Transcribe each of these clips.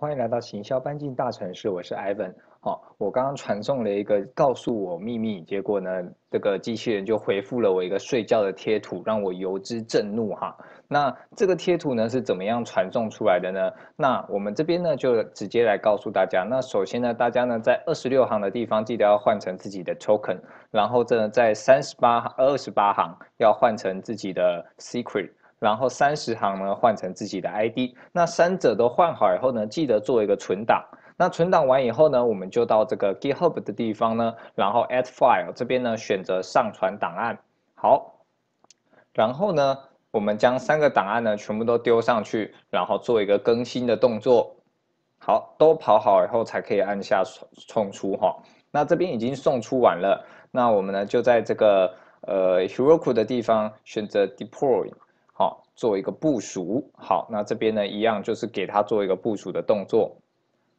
欢迎来到行销搬进大城市，我是 Evan。好，我刚刚传送了一个告诉我秘密，结果呢，这个机器人就回复了我一个睡觉的贴图，让我油之震怒哈。那这个贴图呢是怎么样传送出来的呢？那我们这边呢就直接来告诉大家。那首先呢，大家呢在二十六行的地方记得要换成自己的 token，然后这在三十八二十八行要换成自己的 secret。然后三十行呢换成自己的 ID，那三者都换好以后呢，记得做一个存档。那存档完以后呢，我们就到这个 GitHub 的地方呢，然后 Add File 这边呢选择上传档案。好，然后呢我们将三个档案呢全部都丢上去，然后做一个更新的动作。好，都跑好以后才可以按下冲出哈。那这边已经送出完了，那我们呢就在这个呃 Heroku 的地方选择 Deploy。做一个部署，好，那这边呢一样就是给它做一个部署的动作，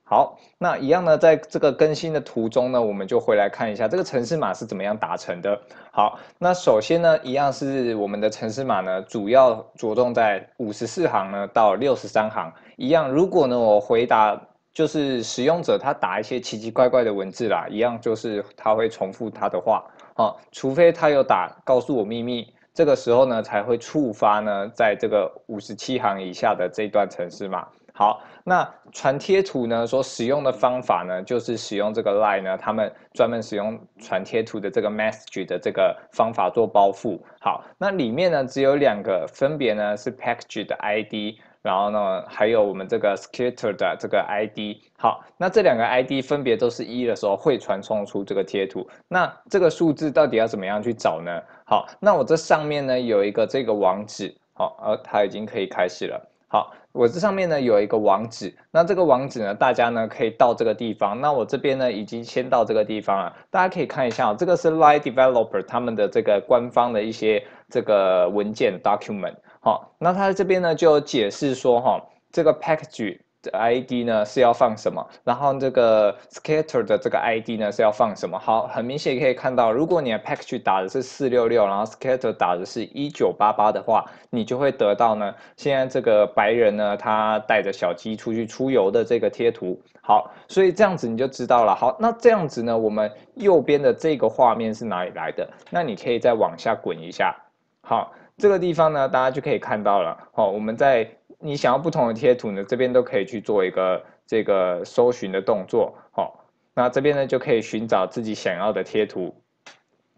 好，那一样呢，在这个更新的途中呢，我们就回来看一下这个城市码是怎么样达成的。好，那首先呢，一样是我们的城市码呢，主要着重在五十四行呢到六十三行，一样，如果呢我回答就是使用者他打一些奇奇怪怪的文字啦，一样就是他会重复他的话啊，除非他有打告诉我秘密。这个时候呢，才会触发呢，在这个五十七行以下的这段程式码。好，那传贴图呢，所使用的方法呢，就是使用这个 line，呢，他们专门使用传贴图的这个 message 的这个方法做包覆。好，那里面呢，只有两个，分别呢是 package 的 ID。然后呢，还有我们这个 skitter 的这个 ID。好，那这两个 ID 分别都是一的时候，会传送出这个贴图。那这个数字到底要怎么样去找呢？好，那我这上面呢有一个这个网址，好，呃，它已经可以开始了。好，我这上面呢有一个网址，那这个网址呢，大家呢可以到这个地方。那我这边呢已经先到这个地方了，大家可以看一下，这个是 Light Developer 他们的这个官方的一些这个文件 document。好，那他这边呢就解释说，哈，这个 package 的 ID 呢是要放什么，然后这个 scatter 的这个 ID 呢是要放什么。好，很明显可以看到，如果你的 package 打的是四六六，然后 scatter 打的是一九八八的话，你就会得到呢，现在这个白人呢他带着小鸡出去出游的这个贴图。好，所以这样子你就知道了。好，那这样子呢，我们右边的这个画面是哪里来的？那你可以再往下滚一下。好。这个地方呢，大家就可以看到了。好，我们在你想要不同的贴图呢，这边都可以去做一个这个搜寻的动作。好，那这边呢就可以寻找自己想要的贴图。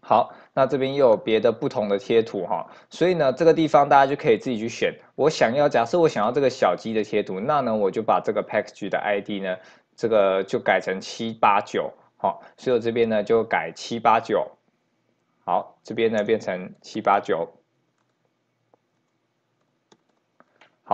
好，那这边又有别的不同的贴图哈，所以呢，这个地方大家就可以自己去选。我想要，假设我想要这个小鸡的贴图，那呢，我就把这个 package 的 ID 呢，这个就改成七八九。好，所以我这边呢就改七八九。好，这边呢变成七八九。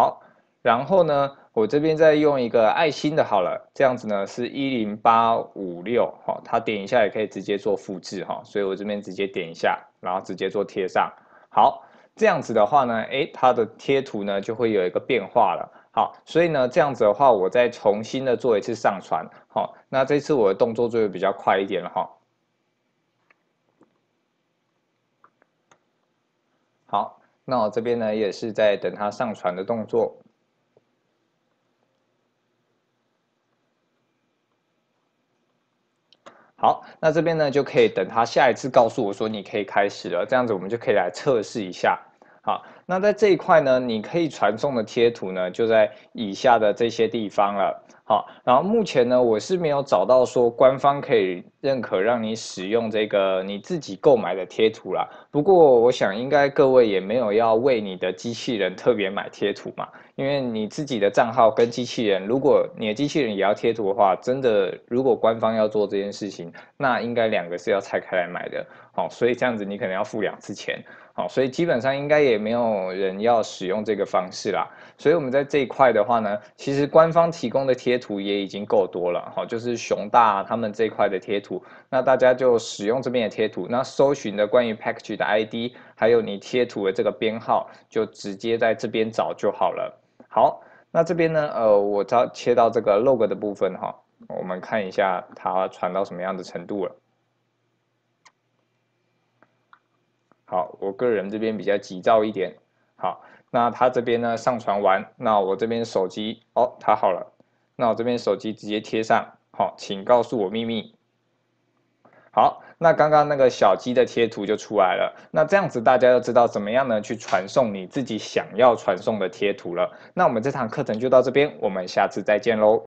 好，然后呢，我这边再用一个爱心的好了，这样子呢是一零八五六，好，它点一下也可以直接做复制哈，所以我这边直接点一下，然后直接做贴上，好，这样子的话呢，哎，它的贴图呢就会有一个变化了，好，所以呢这样子的话，我再重新的做一次上传，好，那这次我的动作就会比较快一点了哈，好。那我这边呢也是在等它上传的动作。好，那这边呢就可以等它下一次告诉我说你可以开始了，这样子我们就可以来测试一下。好，那在这一块呢，你可以传送的贴图呢就在以下的这些地方了。好，然后目前呢，我是没有找到说官方可以认可让你使用这个你自己购买的贴图啦。不过我想应该各位也没有要为你的机器人特别买贴图嘛，因为你自己的账号跟机器人，如果你的机器人也要贴图的话，真的如果官方要做这件事情，那应该两个是要拆开来买的。好，所以这样子你可能要付两次钱。好，所以基本上应该也没有人要使用这个方式啦。所以我们在这一块的话呢，其实官方提供的贴。图也已经够多了哈，就是熊大他们这块的贴图，那大家就使用这边的贴图，那搜寻的关于 package 的 ID，还有你贴图的这个编号，就直接在这边找就好了。好，那这边呢，呃，我它切到这个 log 的部分哈，我们看一下它传到什么样的程度了。好，我个人这边比较急躁一点。好，那它这边呢上传完，那我这边手机哦，它好了。那我这边手机直接贴上，好，请告诉我秘密。好，那刚刚那个小鸡的贴图就出来了。那这样子大家就知道怎么样呢，去传送你自己想要传送的贴图了。那我们这堂课程就到这边，我们下次再见喽。